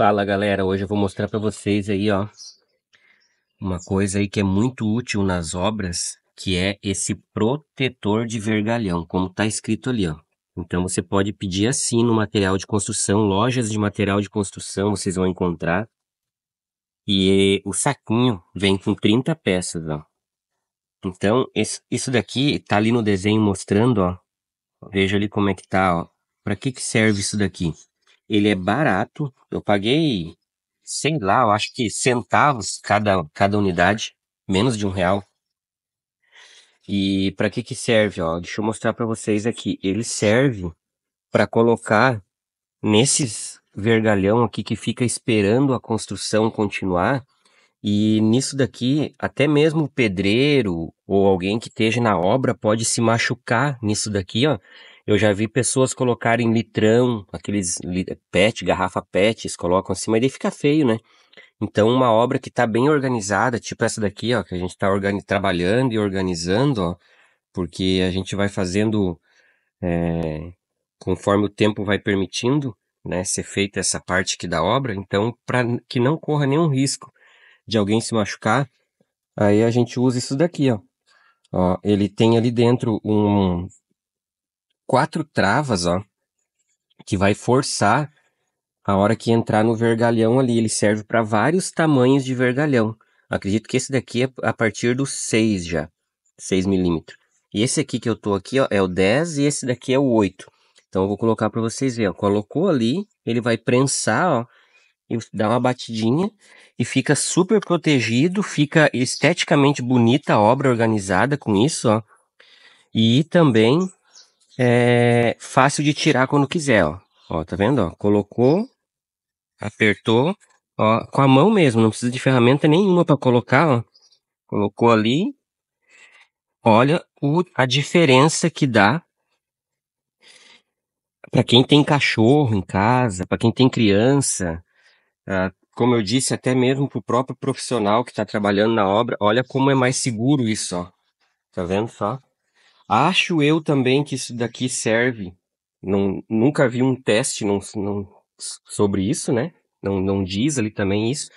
Fala galera, hoje eu vou mostrar para vocês aí ó, uma coisa aí que é muito útil nas obras, que é esse protetor de vergalhão, como tá escrito ali ó. Então você pode pedir assim no material de construção, lojas de material de construção vocês vão encontrar. E o saquinho vem com 30 peças ó. Então isso daqui tá ali no desenho mostrando ó, veja ali como é que tá ó. Para que que serve isso daqui? ele é barato. Eu paguei, sei lá, eu acho que centavos cada, cada unidade, menos de um real. E para que que serve, ó? Deixa eu mostrar para vocês aqui. Ele serve para colocar nesses vergalhão aqui que fica esperando a construção continuar. E nisso daqui, até mesmo o pedreiro ou alguém que esteja na obra pode se machucar nisso daqui, ó. Eu já vi pessoas colocarem litrão, aqueles PET, garrafa eles colocam assim, mas daí fica feio, né? Então, uma obra que está bem organizada, tipo essa daqui, ó, que a gente está trabalhando e organizando, ó, porque a gente vai fazendo é, conforme o tempo vai permitindo, né, ser feita essa parte aqui da obra, então, para que não corra nenhum risco de alguém se machucar, aí a gente usa isso daqui, ó. ó ele tem ali dentro um quatro travas, ó, que vai forçar a hora que entrar no vergalhão ali. Ele serve para vários tamanhos de vergalhão. Acredito que esse daqui é a partir do 6 já, 6 milímetros. E esse aqui que eu tô aqui, ó, é o 10 e esse daqui é o 8. Então eu vou colocar para vocês verem, ó. colocou ali, ele vai prensar, ó, e dá uma batidinha e fica super protegido, fica esteticamente bonita a obra organizada com isso, ó. E também é fácil de tirar quando quiser, ó. Ó, tá vendo? Ó, colocou, apertou, ó, com a mão mesmo, não precisa de ferramenta nenhuma para colocar, ó. Colocou ali. Olha o, a diferença que dá para quem tem cachorro em casa, para quem tem criança, ah, como eu disse, até mesmo para o próprio profissional que está trabalhando na obra, olha como é mais seguro isso, ó. Tá vendo só? Acho eu também que isso daqui serve. Não, nunca vi um teste não, não, sobre isso, né? Não, não diz ali também isso.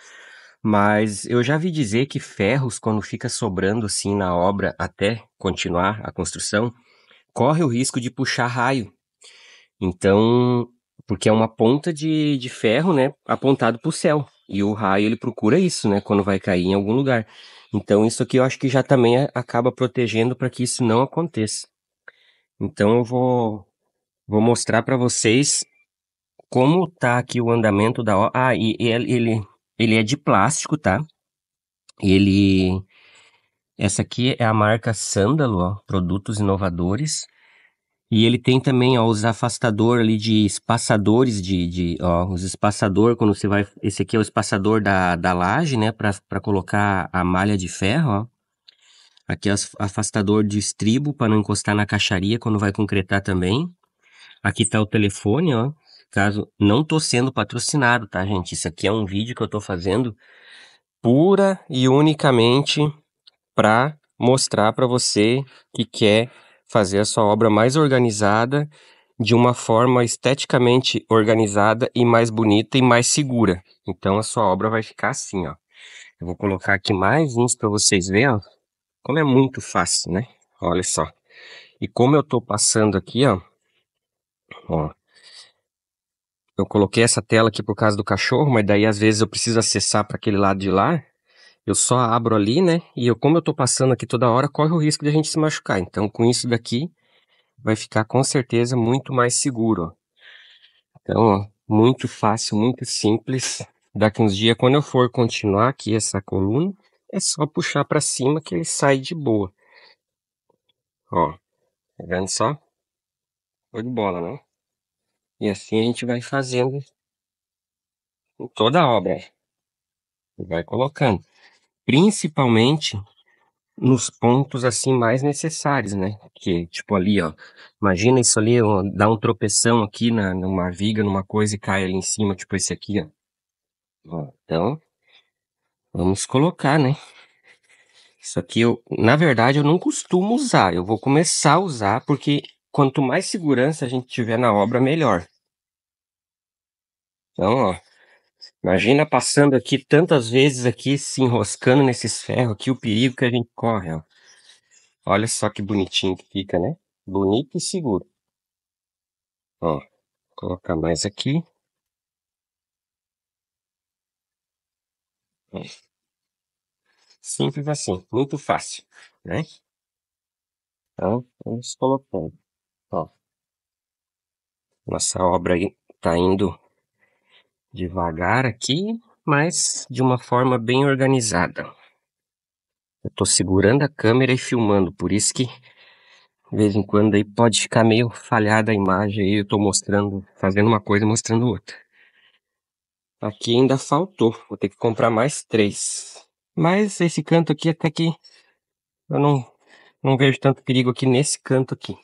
Mas eu já vi dizer que ferros, quando fica sobrando assim na obra até continuar a construção, corre o risco de puxar raio. Então, porque é uma ponta de, de ferro, né, apontado para o céu. E o raio ele procura isso, né, quando vai cair em algum lugar. Então, isso aqui eu acho que já também acaba protegendo para que isso não aconteça. Então, eu vou, vou mostrar para vocês como tá aqui o andamento da Ah, e ele, ele é de plástico, tá? Ele. Essa aqui é a marca Sândalo, ó, produtos inovadores. E ele tem também ó, os afastador ali de espaçadores de, de ó, os espaçador quando você vai, esse aqui é o espaçador da, da laje, né, para colocar a malha de ferro, ó. Aqui é o afastador de estribo para não encostar na caixaria quando vai concretar também. Aqui tá o telefone, ó. Caso não tô sendo patrocinado, tá, gente? Isso aqui é um vídeo que eu tô fazendo pura e unicamente para mostrar para você que quer fazer a sua obra mais organizada, de uma forma esteticamente organizada e mais bonita e mais segura. Então a sua obra vai ficar assim, ó. Eu vou colocar aqui mais uns para vocês verem, ó. Como é muito fácil, né? Olha só. E como eu estou passando aqui, ó, ó, eu coloquei essa tela aqui por causa do cachorro, mas daí às vezes eu preciso acessar para aquele lado de lá, eu só abro ali, né? E eu, como eu estou passando aqui toda hora, corre o risco de a gente se machucar. Então, com isso daqui, vai ficar com certeza muito mais seguro. Então, ó, muito fácil, muito simples. Daqui uns dias, quando eu for continuar aqui essa coluna, é só puxar para cima que ele sai de boa. Ó, tá vendo só? Foi de bola, né? E assim a gente vai fazendo toda a obra. E vai colocando principalmente nos pontos assim mais necessários, né? Que tipo ali, ó, imagina isso ali, ó, dá um tropeção aqui na numa viga, numa coisa e cai ali em cima, tipo esse aqui, ó. ó então, vamos colocar, né? Isso aqui eu, na verdade, eu não costumo usar. Eu vou começar a usar porque quanto mais segurança a gente tiver na obra, melhor. Então, ó, Imagina passando aqui tantas vezes aqui, se enroscando nesses ferros aqui, o perigo que a gente corre, ó. Olha só que bonitinho que fica, né? Bonito e seguro. Ó, colocar mais aqui. Simples assim, muito fácil, né? Então, vamos colocando. Ó, nossa obra aí tá indo devagar aqui, mas de uma forma bem organizada. Eu estou segurando a câmera e filmando, por isso que de vez em quando aí pode ficar meio falhada a imagem aí eu estou mostrando, fazendo uma coisa e mostrando outra. Aqui ainda faltou, vou ter que comprar mais três. Mas esse canto aqui até que eu não, não vejo tanto perigo aqui nesse canto aqui.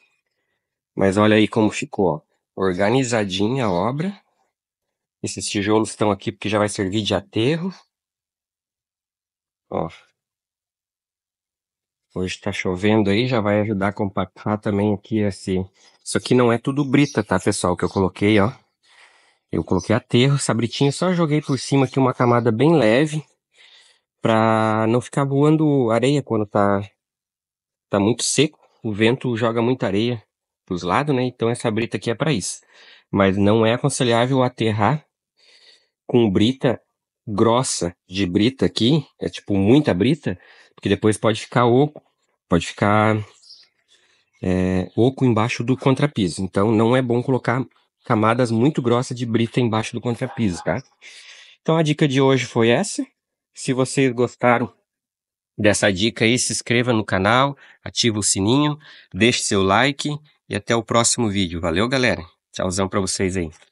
Mas olha aí como ficou, ó. Organizadinha a obra. Esses tijolos estão aqui porque já vai servir de aterro. Ó. Hoje está chovendo aí, já vai ajudar a compactar também aqui esse... Isso aqui não é tudo brita, tá, pessoal? Que eu coloquei, ó. Eu coloquei aterro, essa britinha, só joguei por cima aqui uma camada bem leve. Pra não ficar voando areia quando tá, tá muito seco. O vento joga muita areia pros lados, né? Então essa brita aqui é para isso. Mas não é aconselhável aterrar com brita grossa de brita aqui, é tipo muita brita, porque depois pode ficar oco, pode ficar é, oco embaixo do contrapiso. Então não é bom colocar camadas muito grossas de brita embaixo do contrapiso, tá? Então a dica de hoje foi essa. Se vocês gostaram dessa dica aí, se inscreva no canal, ativa o sininho, deixe seu like e até o próximo vídeo. Valeu, galera. Tchauzão para vocês aí.